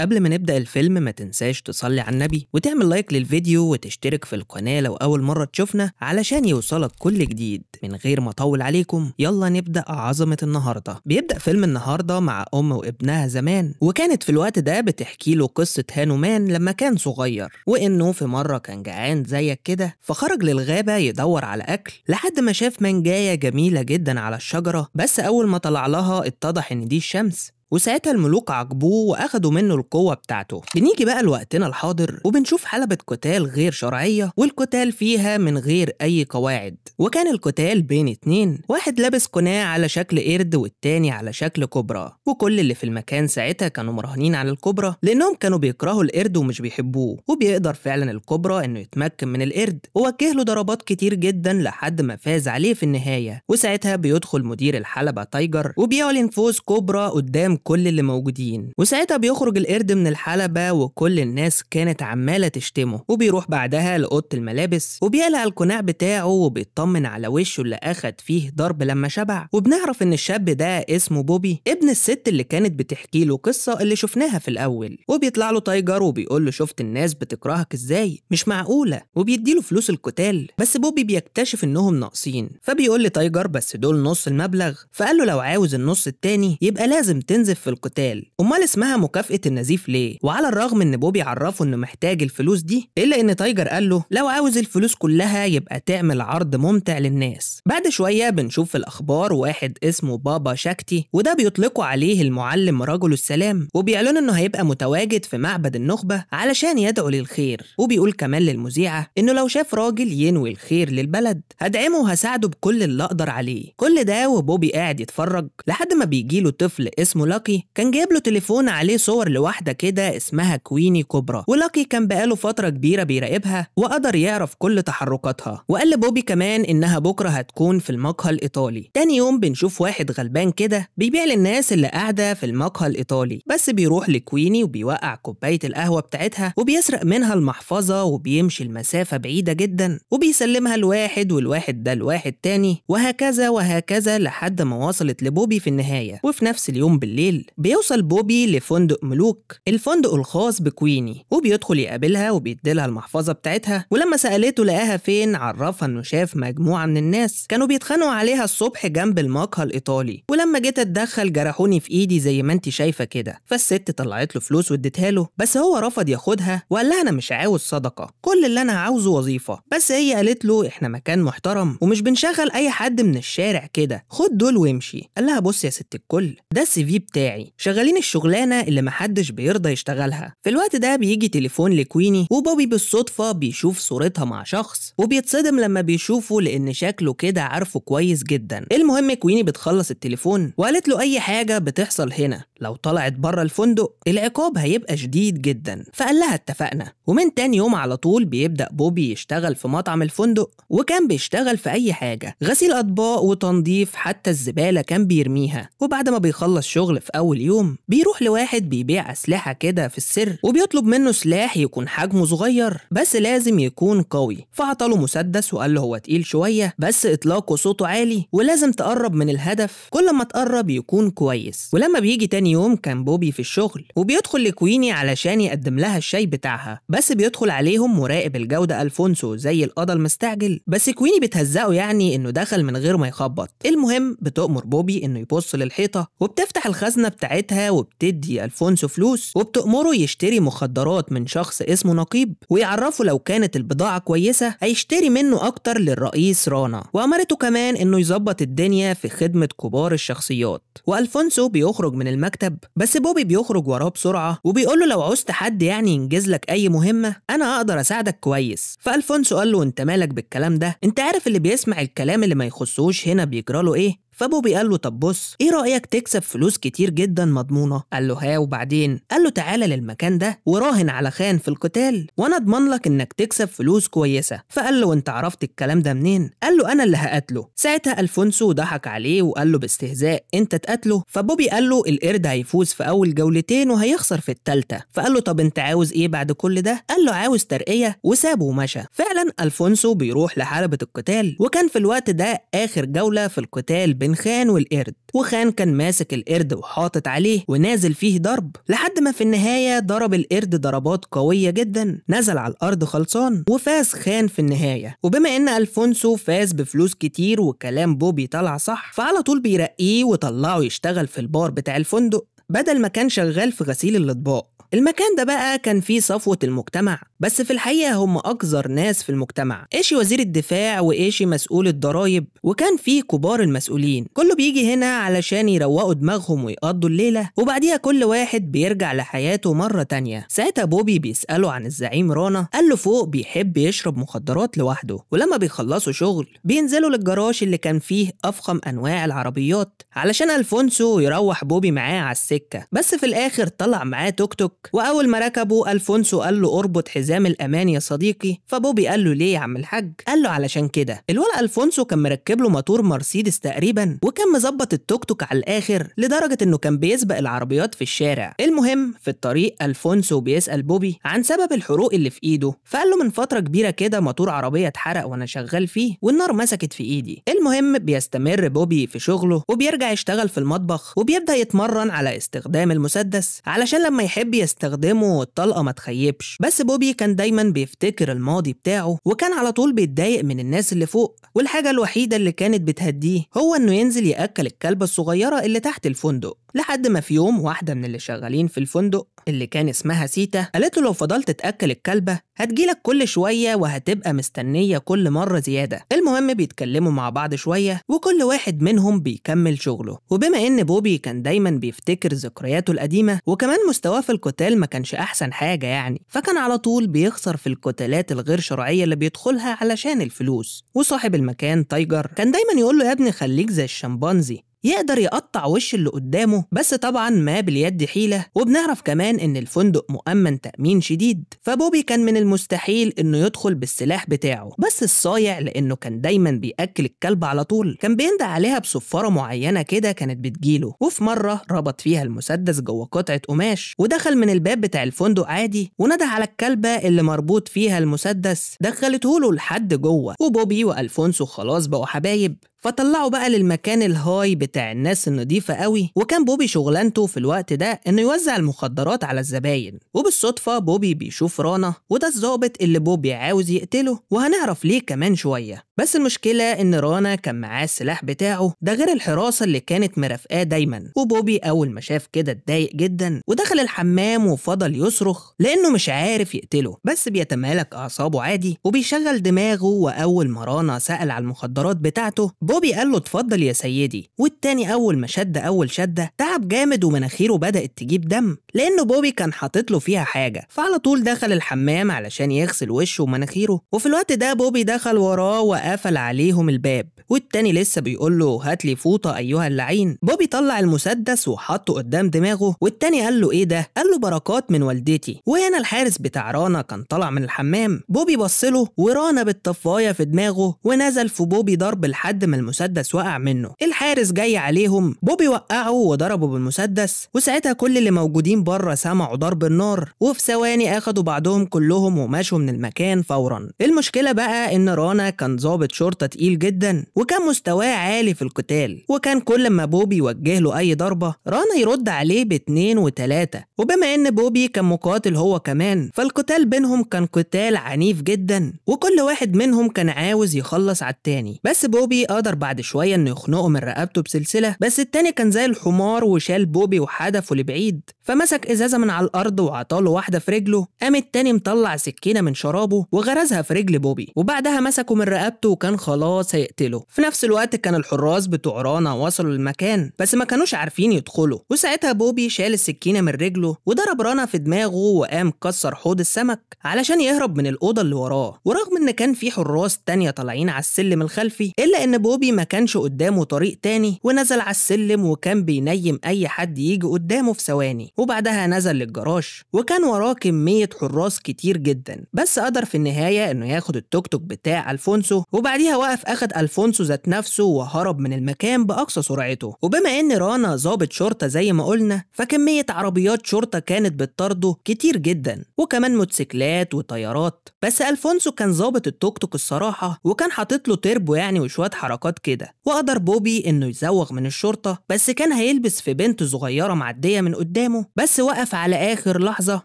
قبل ما نبدأ الفيلم ما تنساش تصلي على النبي وتعمل لايك للفيديو وتشترك في القناة لو أول مرة تشوفنا علشان يوصلك كل جديد من غير ما أطول عليكم يلا نبدأ عظمة النهاردة بيبدأ فيلم النهاردة مع أم وابنها زمان وكانت في الوقت ده بتحكي له قصة هانومان لما كان صغير وإنه في مرة كان جعان زيك كده فخرج للغابة يدور على أكل لحد ما شاف منجاية جميلة جدا على الشجرة بس أول ما طلع لها اتضح إن دي الشمس وساعتها الملوك عاقبوه واخدوا منه القوه بتاعته بنيجي بقى لوقتنا الحاضر وبنشوف حلبة قتال غير شرعية والقتال فيها من غير أي قواعد وكان القتال بين اتنين واحد لابس قناع على شكل قرد والتاني على شكل كوبرا وكل اللي في المكان ساعتها كانوا مراهنين على الكوبرا لأنهم كانوا بيكرهوا القرد ومش بيحبوه وبيقدر فعلا الكوبرا إنه يتمكن من القرد ووجه له ضربات كتير جدا لحد ما فاز عليه في النهاية وساعتها بيدخل مدير الحلبة تايجر وبيعلن فوز كوبرا قدام كل اللي موجودين وساعتها بيخرج القرد من الحلبة وكل الناس كانت عمالة تشتمه وبيروح بعدها لأوضة الملابس وبيقلع القناع بتاعه وبيطمن على وشه اللي أخد فيه ضرب لما شبع وبنعرف إن الشاب ده اسمه بوبي ابن الست اللي كانت بتحكي له قصة اللي شفناها في الأول وبيطلع له تايجر وبيقول له شفت الناس بتكرهك إزاي مش معقولة وبيديله فلوس القتال بس بوبي بيكتشف إنهم ناقصين فبيقول لتايجر بس دول نص المبلغ فقال له لو عاوز النص التاني يبقى لازم تنزل تنزف في القتال امال اسمها مكافاه النزيف ليه وعلى الرغم ان بوبي عرفه انه محتاج الفلوس دي الا ان تايجر قال له لو عاوز الفلوس كلها يبقى تعمل عرض ممتع للناس بعد شويه بنشوف في الاخبار واحد اسمه بابا شاكتي وده بيطلقوا عليه المعلم رجل السلام وبيعلن انه هيبقى متواجد في معبد النخبه علشان يدعو للخير وبيقول كمان للمذيعه انه لو شاف راجل ينوي الخير للبلد هدعمه وهساعده بكل اللي اقدر عليه كل ده وبوبي قاعد يتفرج لحد ما بيجيله طفل اسمه لاكي كان جايب له تليفون عليه صور لواحدة كده اسمها كويني كوبرا ولاكي كان بقاله فترة كبيرة بيراقبها وقدر يعرف كل تحركاتها وقال لبوبي كمان إنها بكرة هتكون في المقهى الإيطالي تاني يوم بنشوف واحد غلبان كده بيبيع للناس اللي قاعدة في المقهى الإيطالي بس بيروح لكويني وبيوقع كوباية القهوة بتاعتها وبيسرق منها المحفظة وبيمشي المسافة بعيدة جدا وبيسلمها لواحد والواحد ده لواحد تاني وهكذا وهكذا لحد ما وصلت لبوبي في النهاية وفي نفس اليوم بالليل بالليل بيوصل بوبي لفندق ملوك الفندق الخاص بكويني وبيدخل يقابلها وبيديلها المحفظة بتاعتها ولما سألته لقاها فين عرفها انه شاف مجموعة من الناس كانوا بيتخانقوا عليها الصبح جنب المقهى الإيطالي ولما جيت اتدخل جرحوني في ايدي زي ما انت شايفة كده فالست طلعت له فلوس واديتها له بس هو رفض ياخدها وقال لها انا مش عاوز صدقة كل اللي انا عاوزه وظيفة بس هي قالت له احنا مكان محترم ومش بنشغل اي حد من الشارع كده خد دول وامشي قال لها بص يا ست الكل ده السي في بتاعي بتاعي شغالين الشغلانه اللي محدش بيرضى يشتغلها في الوقت ده بيجي تليفون لكويني وبوبي بالصدفه بيشوف صورتها مع شخص وبيتصدم لما بيشوفه لان شكله كده عارفه كويس جدا المهم كويني بتخلص التليفون وقالت له اي حاجه بتحصل هنا لو طلعت بره الفندق العقاب هيبقى شديد جدا فقال لها اتفقنا ومن تاني يوم على طول بيبدا بوبي يشتغل في مطعم الفندق وكان بيشتغل في اي حاجه غسيل اطباق وتنظيف حتى الزباله كان بيرميها وبعد ما بيخلص شغل في في أول يوم بيروح لواحد بيبيع أسلحة كده في السر وبيطلب منه سلاح يكون حجمه صغير بس لازم يكون قوي فعطله مسدس وقال له هو تقيل شوية بس إطلاقه صوته عالي ولازم تقرب من الهدف كل ما تقرب يكون كويس ولما بيجي تاني يوم كان بوبي في الشغل وبيدخل لكويني علشان يقدم لها الشاي بتاعها بس بيدخل عليهم مراقب الجودة ألفونسو زي القضى المستعجل بس كويني بتهزقه يعني إنه دخل من غير ما يخبط المهم بتأمر بوبي إنه يبص للحيطة وبتفتح الخزنة الخزنة بتاعتها وبتدي ألفونسو فلوس وبتأمره يشتري مخدرات من شخص اسمه نقيب ويعرفه لو كانت البضاعة كويسة هيشتري منه أكتر للرئيس رانا وأمرته كمان إنه يظبط الدنيا في خدمة كبار الشخصيات وألفونسو بيخرج من المكتب بس بوبي بيخرج وراه بسرعة وبيقول له لو عوزت حد يعني ينجز لك أي مهمة أنا أقدر أساعدك كويس فألفونسو قال له أنت مالك بالكلام ده أنت عارف اللي بيسمع الكلام اللي ما يخصوش هنا بيجرى له إيه فبوبي قال له طب بص ايه رايك تكسب فلوس كتير جدا مضمونه قال له ها وبعدين قال له تعالى للمكان ده وراهن على خان في القتال وانا اضمن لك انك تكسب فلوس كويسه فقال له انت عرفت الكلام ده منين قال له انا اللي هقتله ساعتها الفونسو ضحك عليه وقال له باستهزاء انت تقتله فبوبي قال له القرد هيفوز في اول جولتين وهيخسر في الثالثه فقال له طب انت عاوز ايه بعد كل ده قال له عاوز ترقيه وسابه ومشى فعلا الفونسو بيروح لحلبه القتال وكان في الوقت ده اخر جوله في القتال بين بين خان والقرد وخان كان ماسك القرد وحاطط عليه ونازل فيه ضرب لحد ما في النهاية ضرب القرد ضربات قوية جدا نزل على الأرض خلصان وفاز خان في النهاية وبما إن ألفونسو فاز بفلوس كتير وكلام بوبي طلع صح فعلى طول بيرقيه وطلعه يشتغل في البار بتاع الفندق بدل ما كان شغال في غسيل الأطباق المكان ده بقى كان فيه صفوة المجتمع بس في الحقيقة هم أقذر ناس في المجتمع إيشي وزير الدفاع وإيشي مسؤول الضرايب وكان فيه كبار المسؤولين كله بيجي هنا علشان يروقوا دماغهم ويقضوا الليلة وبعديها كل واحد بيرجع لحياته مرة تانية ساعتها بوبي بيسأله عن الزعيم رانا قال له فوق بيحب يشرب مخدرات لوحده ولما بيخلصوا شغل بينزلوا للجراج اللي كان فيه أفخم أنواع العربيات علشان ألفونسو يروح بوبي معاه على السكة بس في الآخر طلع معاه توك توك وأول ما ركبوا ألفونسو قال له أربط حزام الأمان يا صديقي فبوبي قال له ليه يا عم الحاج؟ قال له علشان كده الولد ألفونسو كان مركب له موتور مرسيدس تقريبا وكان مظبط التوك توك على الآخر لدرجة إنه كان بيسبق العربيات في الشارع المهم في الطريق ألفونسو بيسأل بوبي عن سبب الحروق اللي في إيده فقال له من فترة كبيرة كده موتور عربية اتحرق وأنا شغال فيه والنار مسكت في إيدي المهم بيستمر بوبي في شغله وبيرجع يشتغل في المطبخ وبيبدأ يتمرن على استخدام المسدس علشان لما يحب استخدمه والطلقة ما تخيبش بس بوبي كان دايما بيفتكر الماضي بتاعه وكان على طول بيتضايق من الناس اللي فوق والحاجة الوحيدة اللي كانت بتهديه هو إنه ينزل يأكل الكلبة الصغيرة اللي تحت الفندق لحد ما في يوم واحدة من اللي شغالين في الفندق اللي كان اسمها سيتا قالت له لو فضلت تأكل الكلبة هتجيلك كل شوية وهتبقى مستنية كل مرة زيادة المهم بيتكلموا مع بعض شوية وكل واحد منهم بيكمل شغله وبما إن بوبي كان دايما بيفتكر ذكرياته القديمة وكمان مستواه في القتال ما كانش أحسن حاجة يعني فكان على طول بيخسر في القتالات الغير شرعية اللي بيدخلها علشان الفلوس وصاحب المكان تايجر كان دايما يقول له يا ابني خليك زي الشمبانزي يقدر يقطع وش اللي قدامه بس طبعا ما باليد حيلة وبنعرف كمان إن الفندق مؤمن تأمين شديد فبوبي كان من المستحيل إنه يدخل بالسلاح بتاعه بس الصايع لأنه كان دايما بيأكل الكلب على طول كان بيندع عليها بصفارة معينة كده كانت بتجيله وفي مرة ربط فيها المسدس جوه قطعة قماش ودخل من الباب بتاع الفندق عادي ونده على الكلبة اللي مربوط فيها المسدس دخلته له لحد جوه وبوبي وألفونسو خلاص بقوا حبايب فطلعوا بقى للمكان الهاي بتاع الناس النضيفة قوي وكان بوبي شغلانته في الوقت ده انه يوزع المخدرات على الزباين وبالصدفة بوبي بيشوف رانا وده الظابط اللي بوبي عاوز يقتله وهنعرف ليه كمان شوية بس المشكلة ان رانا كان معاه السلاح بتاعه ده غير الحراسة اللي كانت مرافقاه دايما وبوبي اول ما شاف كده اتضايق جدا ودخل الحمام وفضل يصرخ لانه مش عارف يقتله بس بيتمالك اعصابه عادي وبيشغل دماغه واول ما رانا سأل على المخدرات بتاعته بوبي قال له اتفضل يا سيدي والتاني أول ما شد أول شدة تعب جامد ومناخيره بدأت تجيب دم لأن بوبي كان حاطط له فيها حاجة فعلى طول دخل الحمام علشان يغسل وشه ومناخيره وفي الوقت ده بوبي دخل وراه وقفل عليهم الباب والتاني لسه بيقول له هات لي فوطة أيها اللعين بوبي طلع المسدس وحطه قدام دماغه والتاني قال له إيه ده قال له بركات من والدتي وهنا الحارس بتاع رانا كان طلع من الحمام بوبي بص له ورانا بالطفاية في دماغه ونزل في بوبي ضرب لحد ما المسدس وقع منه الحارس جاي عليهم بوبي وقعه وضربه بالمسدس وساعتها كل اللي موجودين بره سمعوا ضرب النار وفي ثواني اخدوا بعضهم كلهم ومشوا من المكان فورا المشكله بقى ان رانا كان ضابط شرطه تقيل جدا وكان مستواه عالي في القتال وكان كل ما بوبي يوجه له اي ضربه رانا يرد عليه باتنين وتلاته وبما ان بوبي كان مقاتل هو كمان فالقتال بينهم كان قتال عنيف جدا وكل واحد منهم كان عاوز يخلص على التاني بس بوبي قدر قدر بعد شوية إنه يخنقه من رقبته بسلسلة بس التاني كان زي الحمار وشال بوبي وحدفه لبعيد فمسك ازازه من على الارض وعطاله واحده في رجله قام التاني مطلع سكينه من شرابه وغرزها في رجل بوبي وبعدها مسكه من رقبته وكان خلاص هيقتله في نفس الوقت كان الحراس بتوع رانا وصلوا المكان بس ما كانوش عارفين يدخلوا وساعتها بوبي شال السكينه من رجله وضرب رانا في دماغه وقام كسر حوض السمك علشان يهرب من الاوضه اللي وراه ورغم ان كان في حراس تانية طالعين على السلم الخلفي الا ان بوبي ما كانش قدامه طريق تاني ونزل على السلم وكان بينيم اي حد يجي قدامه في ثواني وبعدها نزل للجراج وكان وراه كمية حراس كتير جدا بس قدر في النهاية انه ياخد التوك توك بتاع الفونسو وبعديها وقف اخد الفونسو ذات نفسه وهرب من المكان باقصى سرعته وبما ان رانا ظابط شرطة زي ما قلنا فكمية عربيات شرطة كانت بتطارده كتير جدا وكمان موتوسيكلات وطيارات بس الفونسو كان ظابط التوك توك الصراحة وكان حاطط له تربو يعني وشوية حركات كده وقدر بوبي انه يزوغ من الشرطة بس كان هيلبس في بنت صغيرة معدية من قدامه بس وقف على آخر لحظة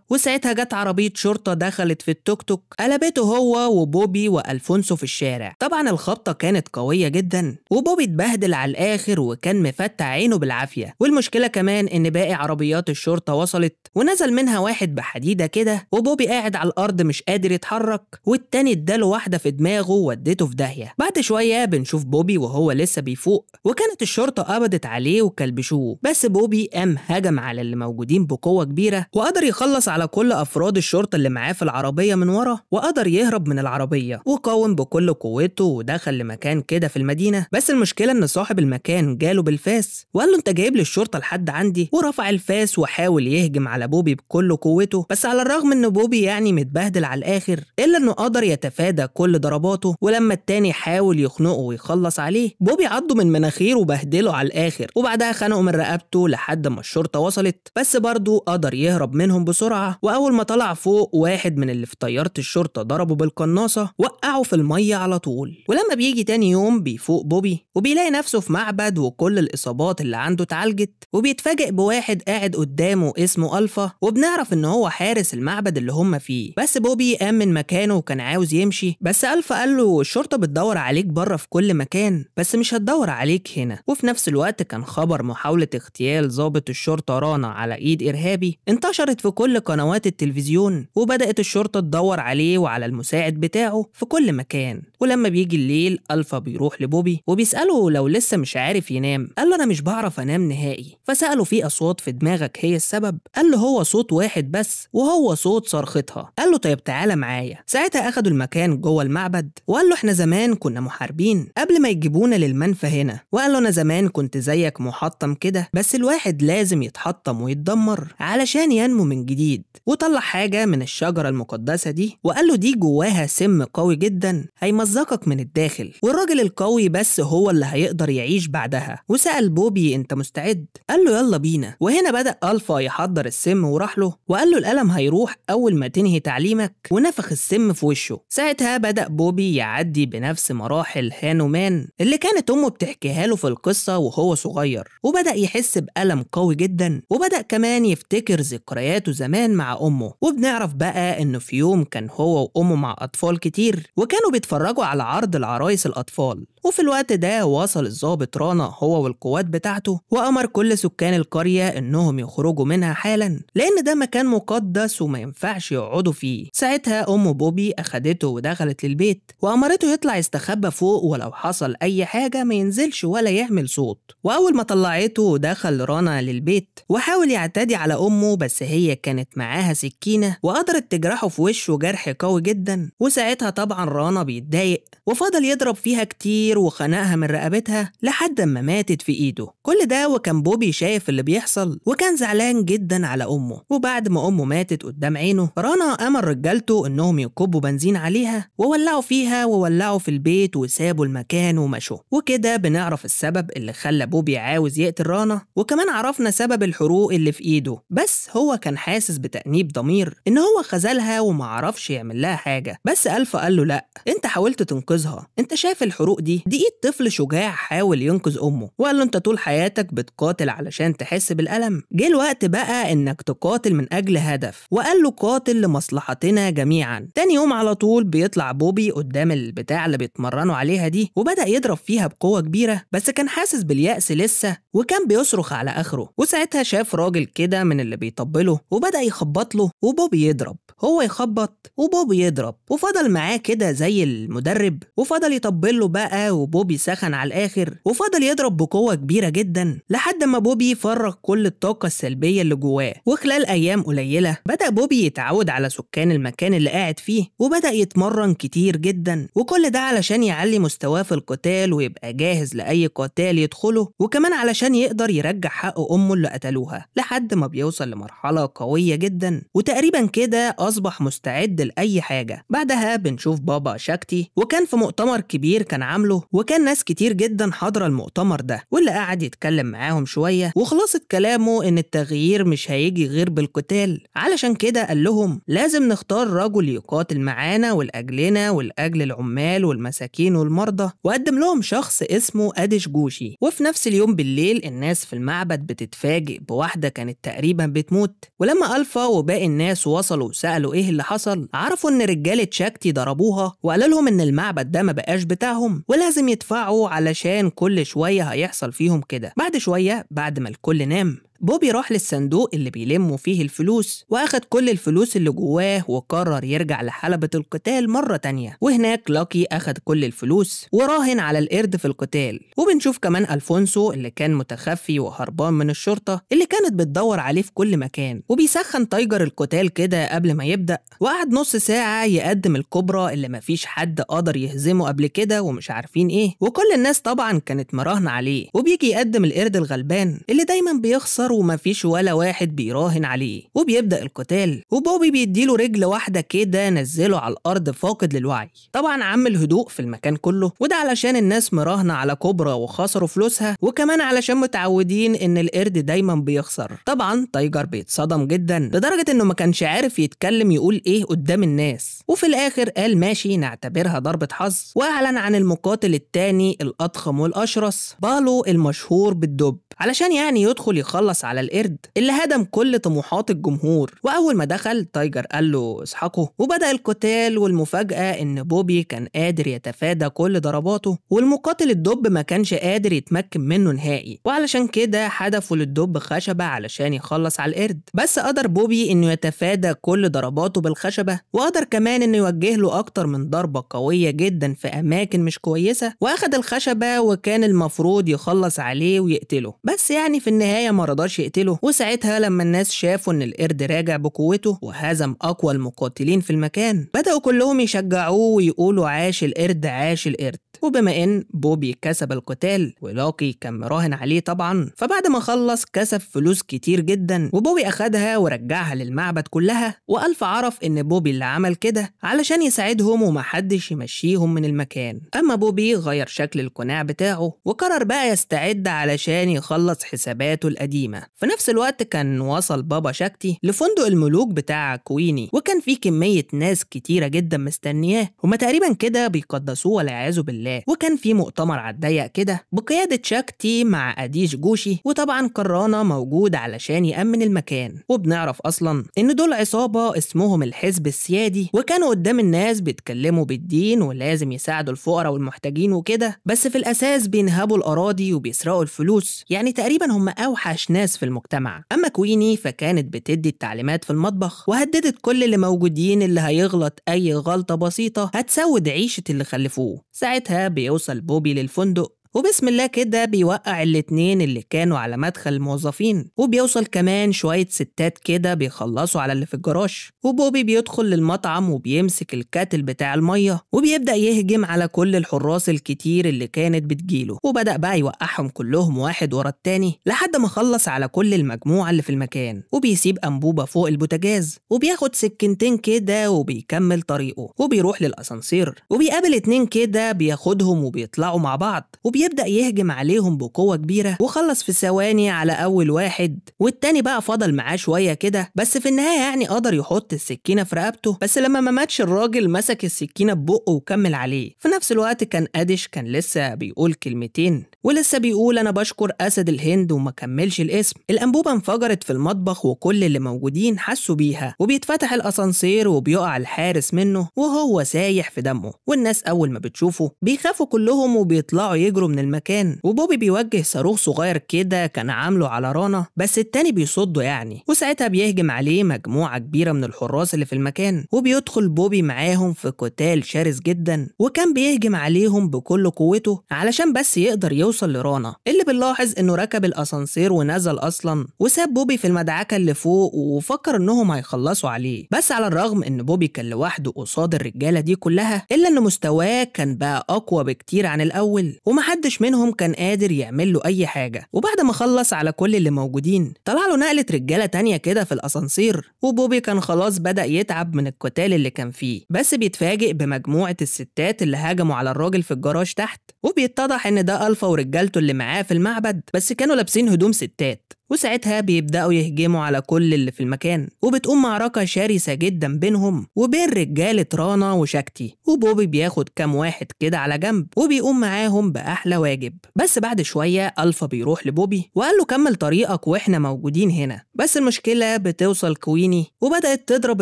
وساعتها جت عربية شرطة دخلت في التوك توك قلبته هو وبوبي وألفونسو في الشارع طبعا الخبطة كانت قوية جدا وبوبي اتبهدل على الآخر وكان مفتح عينه بالعافية والمشكلة كمان إن باقي عربيات الشرطة وصلت ونزل منها واحد بحديدة كده وبوبي قاعد على الأرض مش قادر يتحرك والتاني اداله واحدة في دماغه وديته في داهية بعد شوية بنشوف بوبي وهو لسه بيفوق وكانت الشرطة قبضت عليه وكلبشوه بس بوبي قام هجم على اللي موجودين موجودين بقوه كبيره وقدر يخلص على كل افراد الشرطه اللي معاه في العربيه من ورا وقدر يهرب من العربيه وقاوم بكل قوته ودخل لمكان كده في المدينه بس المشكله ان صاحب المكان جاله بالفاس وقال له انت جايب لي الشرطه لحد عندي ورفع الفاس وحاول يهجم على بوبي بكل قوته بس على الرغم ان بوبي يعني متبهدل على الاخر الا انه قدر يتفادى كل ضرباته ولما التاني حاول يخنقه ويخلص عليه بوبي عضه من مناخيره وبهدله على الاخر وبعدها خنقه من رقبته لحد ما الشرطه وصلت بس بس برضه قدر يهرب منهم بسرعة وأول ما طلع فوق واحد من اللي في طيارة الشرطة ضربه بالقناصة وقعه في المية على طول ولما بيجي تاني يوم بيفوق بوبي وبيلاقي نفسه في معبد وكل الإصابات اللي عنده اتعالجت وبيتفاجئ بواحد قاعد قدامه اسمه ألفا وبنعرف إن هو حارس المعبد اللي هم فيه بس بوبي قام من مكانه وكان عاوز يمشي بس ألفا قال له الشرطة بتدور عليك بره في كل مكان بس مش هتدور عليك هنا وفي نفس الوقت كان خبر محاولة اغتيال ضابط الشرطة رانا على تأييد إرهابي انتشرت في كل قنوات التلفزيون وبدأت الشرطة تدور عليه وعلى المساعد بتاعه في كل مكان ولما بيجي الليل ألفا بيروح لبوبي وبيسأله لو لسه مش عارف ينام قال له أنا مش بعرف أنام نهائي فسأله في أصوات في دماغك هي السبب قال له هو صوت واحد بس وهو صوت صرختها قال له طيب تعالى معايا ساعتها أخدوا المكان جوه المعبد وقال له إحنا زمان كنا محاربين قبل ما يجيبونا للمنفى هنا وقال له أنا زمان كنت زيك محطم كده بس الواحد لازم يتحطم ويتدمر اتدمر علشان ينمو من جديد وطلع حاجة من الشجرة المقدسة دي وقال له دي جواها سم قوي جدا هيمزقك من الداخل والراجل القوي بس هو اللي هيقدر يعيش بعدها وسأل بوبي انت مستعد قال له يلا بينا وهنا بدأ ألفا يحضر السم وراح له وقال له الألم هيروح أول ما تنهي تعليمك ونفخ السم في وشه ساعتها بدأ بوبي يعدي بنفس مراحل هانومان اللي كانت أمه بتحكيها له في القصة وهو صغير وبدأ يحس بألم قوي جدا وبدأ كمان كمان يفتكر ذكرياته زمان مع أمه وبنعرف بقى إنه في يوم كان هو وأمه مع أطفال كتير وكانوا بيتفرجوا على عرض العرايس الأطفال وفي الوقت ده وصل الظابط رانا هو والقوات بتاعته وأمر كل سكان القرية إنهم يخرجوا منها حالا لأن ده مكان مقدس وما ينفعش يقعدوا فيه ساعتها أم بوبي أخدته ودخلت للبيت وأمرته يطلع يستخبى فوق ولو حصل أي حاجة ما ينزلش ولا يعمل صوت وأول ما طلعته دخل رانا للبيت وحاول يعتدي على أمه بس هي كانت معاها سكينة وقدرت تجرحه في وشه جرح قوي جدا وساعتها طبعا رانا بيتضايق وفضل يضرب فيها كتير كتير وخنقها من رقبتها لحد ما ماتت في إيده كل ده وكان بوبي شايف اللي بيحصل وكان زعلان جدا على أمه وبعد ما أمه ماتت قدام عينه رانا أمر رجالته إنهم يكبوا بنزين عليها وولعوا فيها وولعوا في البيت وسابوا المكان ومشوا وكده بنعرف السبب اللي خلى بوبي عاوز يقتل رانا وكمان عرفنا سبب الحروق اللي في إيده بس هو كان حاسس بتأنيب ضمير إن هو خذلها ومعرفش يعمل لها حاجة بس ألفا قال له لأ أنت حاولت تنقذها أنت شايف الحروق دي دقيقة طفل شجاع حاول ينقذ أمه وقال له أنت طول حياتك بتقاتل علشان تحس بالألم جه الوقت بقى إنك تقاتل من أجل هدف وقال له قاتل لمصلحتنا جميعا تاني يوم على طول بيطلع بوبي قدام البتاع اللي بيتمرنوا عليها دي وبدأ يضرب فيها بقوة كبيرة بس كان حاسس باليأس لسه وكان بيصرخ على آخره وساعتها شاف راجل كده من اللي بيطبله وبدأ يخبط له وبوبي يضرب هو يخبط وبوبي يضرب وفضل معاه كده زي المدرب وفضل يطبل له بقى وبوبي سخن على الآخر وفضل يضرب بقوة كبيرة جدا لحد ما بوبي فرغ كل الطاقة السلبية اللي جواه وخلال أيام قليلة بدأ بوبي يتعود على سكان المكان اللي قاعد فيه وبدأ يتمرن كتير جدا وكل ده علشان يعلي مستواه في القتال ويبقى جاهز لأي قتال يدخله وكمان علشان يقدر يرجع حق أمه اللي قتلوها لحد ما بيوصل لمرحلة قوية جدا وتقريبا كده أصبح مستعد لأي حاجة بعدها بنشوف بابا شاكتي وكان في مؤتمر كبير كان عامله وكان ناس كتير جدا حاضرة المؤتمر ده واللي قعد يتكلم معاهم شوية وخلاصة كلامه إن التغيير مش هيجي غير بالقتال علشان كده قال لهم لازم نختار رجل يقاتل معانا ولأجلنا ولأجل العمال والمساكين والمرضى وقدم لهم شخص اسمه أديش جوشي وفي نفس اليوم بالليل الناس في المعبد بتتفاجئ بواحدة كانت تقريبا بتموت ولما ألفا وباقي الناس وصلوا وسألوا إيه اللي حصل عرفوا إن رجالة شاكتي ضربوها وقالوا لهم إن المعبد ده ما بقاش بتاعهم ولا لازم يدفعوا علشان كل شوية هيحصل فيهم كده بعد شوية بعد ما الكل نام بوبي راح للصندوق اللي بيلموا فيه الفلوس واخد كل الفلوس اللي جواه وقرر يرجع لحلبة القتال مرة تانية وهناك لاكي اخد كل الفلوس وراهن على القرد في القتال وبنشوف كمان الفونسو اللي كان متخفي وهربان من الشرطة اللي كانت بتدور عليه في كل مكان وبيسخن تايجر القتال كده قبل ما يبدأ وقعد نص ساعة يقدم الكبرى اللي مفيش حد قدر يهزمه قبل كده ومش عارفين ايه وكل الناس طبعا كانت مراهنة عليه وبيجي يقدم القرد الغلبان اللي دايما بيخسر بيهزر ومفيش ولا واحد بيراهن عليه وبيبدا القتال وبوبي بيديله رجل واحده كده نزله على الارض فاقد للوعي طبعا عم الهدوء في المكان كله وده علشان الناس مراهنه على كوبرا وخسروا فلوسها وكمان علشان متعودين ان القرد دايما بيخسر طبعا تايجر بيتصدم جدا لدرجه انه ما كانش عارف يتكلم يقول ايه قدام الناس وفي الاخر قال ماشي نعتبرها ضربه حظ واعلن عن المقاتل الثاني الاضخم والاشرس بالو المشهور بالدب علشان يعني يدخل يخلص حرص على القرد اللي هدم كل طموحات الجمهور وأول ما دخل تايجر قال له اسحقه وبدأ القتال والمفاجأة إن بوبي كان قادر يتفادى كل ضرباته والمقاتل الدب ما كانش قادر يتمكن منه نهائي وعلشان كده حدفوا للدب خشبة علشان يخلص على القرد بس قدر بوبي إنه يتفادى كل ضرباته بالخشبة وقدر كمان إنه يوجه له أكتر من ضربة قوية جدا في أماكن مش كويسة وأخد الخشبة وكان المفروض يخلص عليه ويقتله بس يعني في النهاية ما يقدرش يقتله وساعتها لما الناس شافوا ان القرد راجع بقوته وهزم اقوى المقاتلين في المكان بداوا كلهم يشجعوه ويقولوا عاش القرد عاش القرد وبما ان بوبي كسب القتال ولاقي كان مراهن عليه طبعا فبعد ما خلص كسب فلوس كتير جدا وبوبي اخدها ورجعها للمعبد كلها والف عرف ان بوبي اللي عمل كده علشان يساعدهم ومحدش يمشيهم من المكان اما بوبي غير شكل القناع بتاعه وقرر بقى يستعد علشان يخلص حساباته القديمه في نفس الوقت كان وصل بابا شاكتي لفندق الملوك بتاع كويني وكان فيه كمية ناس كتيرة جدا مستنياه هما تقريبا كده بيقدسوه والعياذ بالله وكان في مؤتمر على الضيق كده بقيادة شاكتي مع أديش جوشي وطبعا كرانا موجود علشان يأمن المكان وبنعرف أصلا إن دول عصابة اسمهم الحزب السيادي وكانوا قدام الناس بيتكلموا بالدين ولازم يساعدوا الفقراء والمحتاجين وكده بس في الأساس بينهبوا الأراضي وبيسرقوا الفلوس يعني تقريبا هم أوحش ناس الناس في المجتمع أما كويني فكانت بتدي التعليمات في المطبخ وهددت كل اللي موجودين اللي هيغلط أي غلطة بسيطة هتسود عيشة اللي خلفوه ساعتها بيوصل بوبي للفندق وبسم الله كده بيوقع الاتنين اللي كانوا على مدخل الموظفين وبيوصل كمان شوية ستات كده بيخلصوا على اللي في الجراج وبوبي بيدخل للمطعم وبيمسك الكاتل بتاع المية وبيبدأ يهجم على كل الحراس الكتير اللي كانت بتجيله وبدأ بقى يوقعهم كلهم واحد ورا التاني لحد ما خلص على كل المجموعة اللي في المكان وبيسيب أنبوبة فوق البوتاجاز وبياخد سكنتين كده وبيكمل طريقه وبيروح للأسانسير وبيقابل اتنين كده بياخدهم وبيطلعوا مع بعض وبي يبدأ يهجم عليهم بقوة كبيرة وخلص في ثواني على أول واحد والتاني بقى فضل معاه شوية كده بس في النهاية يعني قدر يحط السكينة في رقبته بس لما ما ماتش الراجل مسك السكينة ببقه وكمل عليه في نفس الوقت كان أديش كان لسه بيقول كلمتين ولسه بيقول أنا بشكر أسد الهند وما كملش الاسم الأنبوبة انفجرت في المطبخ وكل اللي موجودين حسوا بيها وبيتفتح الأسانسير وبيقع الحارس منه وهو سايح في دمه والناس أول ما بتشوفه بيخافوا كلهم وبيطلعوا يجروا من المكان وبوبي بيوجه صاروخ صغير كده كان عامله على رانا بس التاني بيصده يعني وساعتها بيهجم عليه مجموعة كبيرة من الحراس اللي في المكان وبيدخل بوبي معاهم في قتال شرس جدا وكان بيهجم عليهم بكل قوته علشان بس يقدر يوصل يوصل لرانا اللي بنلاحظ انه ركب الاسانسير ونزل اصلا وساب بوبي في المدعكه اللي فوق وفكر انهم هيخلصوا عليه بس على الرغم ان بوبي كان لوحده قصاد الرجاله دي كلها الا ان مستواه كان بقى اقوى بكتير عن الاول ومحدش منهم كان قادر يعمل له اي حاجه وبعد ما خلص على كل اللي موجودين طلع له نقله رجاله تانية كده في الاسانسير وبوبي كان خلاص بدا يتعب من القتال اللي كان فيه بس بيتفاجئ بمجموعه الستات اللي هاجموا على الراجل في الجراج تحت وبيتضح ان ده الفا ورجاله ورجالته اللي معاه في المعبد بس كانوا لابسين هدوم ستات وساعتها بيبدأوا يهجموا على كل اللي في المكان وبتقوم معركة شرسة جدا بينهم وبين رجالة رانا وشاكتي وبوبي بياخد كام واحد كده على جنب وبيقوم معاهم بأحلى واجب بس بعد شوية ألفا بيروح لبوبي وقال له كمل طريقك وإحنا موجودين هنا بس المشكلة بتوصل كويني وبدأت تضرب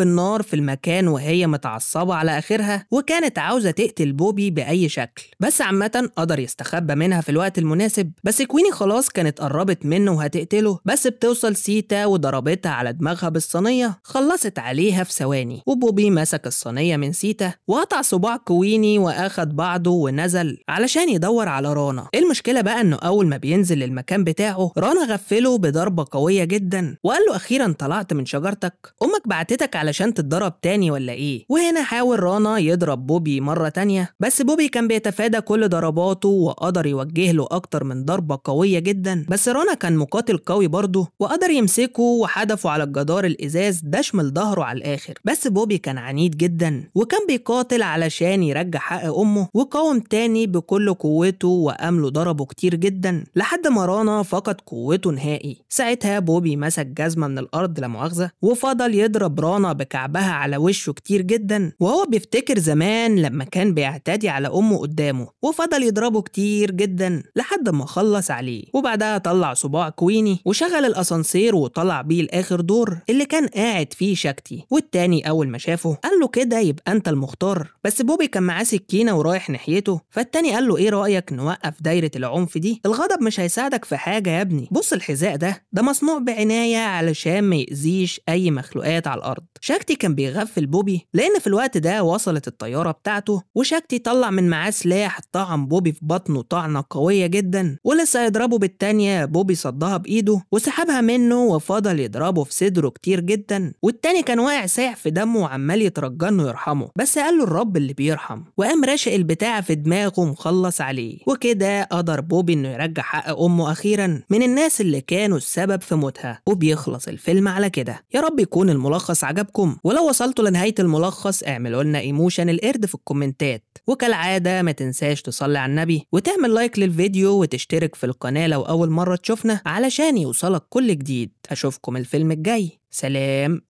النار في المكان وهي متعصبة على آخرها وكانت عاوزة تقتل بوبي بأي شكل بس عامة قدر يستخبى منها في الوقت المناسب بس كويني خلاص كانت قربت منه وهتقتله كله بس بتوصل سيتا وضربتها على دماغها بالصينية خلصت عليها في ثواني وبوبي مسك الصينية من سيتا وقطع صباع كويني وأخد بعضه ونزل علشان يدور على رانا المشكلة بقى إنه أول ما بينزل للمكان بتاعه رانا غفله بضربة قوية جدا وقال له أخيرا طلعت من شجرتك أمك بعتتك علشان تتضرب تاني ولا إيه وهنا حاول رانا يضرب بوبي مرة تانية بس بوبي كان بيتفادى كل ضرباته وقدر يوجه له أكتر من ضربة قوية جدا بس رانا كان مقاتل قوي قوي برضه وقدر يمسكه وحدفه على الجدار الازاز دشم ظهره على الاخر بس بوبي كان عنيد جدا وكان بيقاتل علشان يرجع حق امه وقاوم تاني بكل قوته وامله ضربه كتير جدا لحد ما رانا فقد قوته نهائي ساعتها بوبي مسك جزمه من الارض لا مؤاخذه وفضل يضرب رانا بكعبها على وشه كتير جدا وهو بيفتكر زمان لما كان بيعتدي على امه قدامه وفضل يضربه كتير جدا لحد ما خلص عليه وبعدها طلع صباع كويني وشغل الاسانسير وطلع بيه لاخر دور اللي كان قاعد فيه شاكتي والتاني اول ما شافه قال له كده يبقى انت المختار بس بوبي كان معاه سكينه ورايح ناحيته فالتاني قال له ايه رايك نوقف دايره العنف دي الغضب مش هيساعدك في حاجه يا ابني بص الحذاء ده ده مصنوع بعنايه علشان ما يأذيش اي مخلوقات على الارض شاكتي كان بيغفل بوبي لان في الوقت ده وصلت الطياره بتاعته وشاكتي طلع من معاه سلاح طعن بوبي في بطنه طعنه قويه جدا ولسه هيضربه بالتانيه بوبي صدها بايده وسحبها منه وفضل يضربه في صدره كتير جدا والتاني كان واقع سايح في دمه وعمال يترجنه يرحمه بس قال له الرب اللي بيرحم وقام راشق البتاع في دماغه ومخلص عليه وكده قدر بوبي انه يرجع حق امه اخيرا من الناس اللي كانوا السبب في موتها وبيخلص الفيلم على كده يا رب يكون الملخص عجبكم ولو وصلتوا لنهايه الملخص اعملوا لنا ايموشن القرد في الكومنتات وكالعاده ما تنساش تصلي على النبي وتعمل لايك للفيديو وتشترك في القناه لو اول مره تشوفنا علشان يوصل يوصلك كل جديد أشوفكم الفيلم الجاي سلام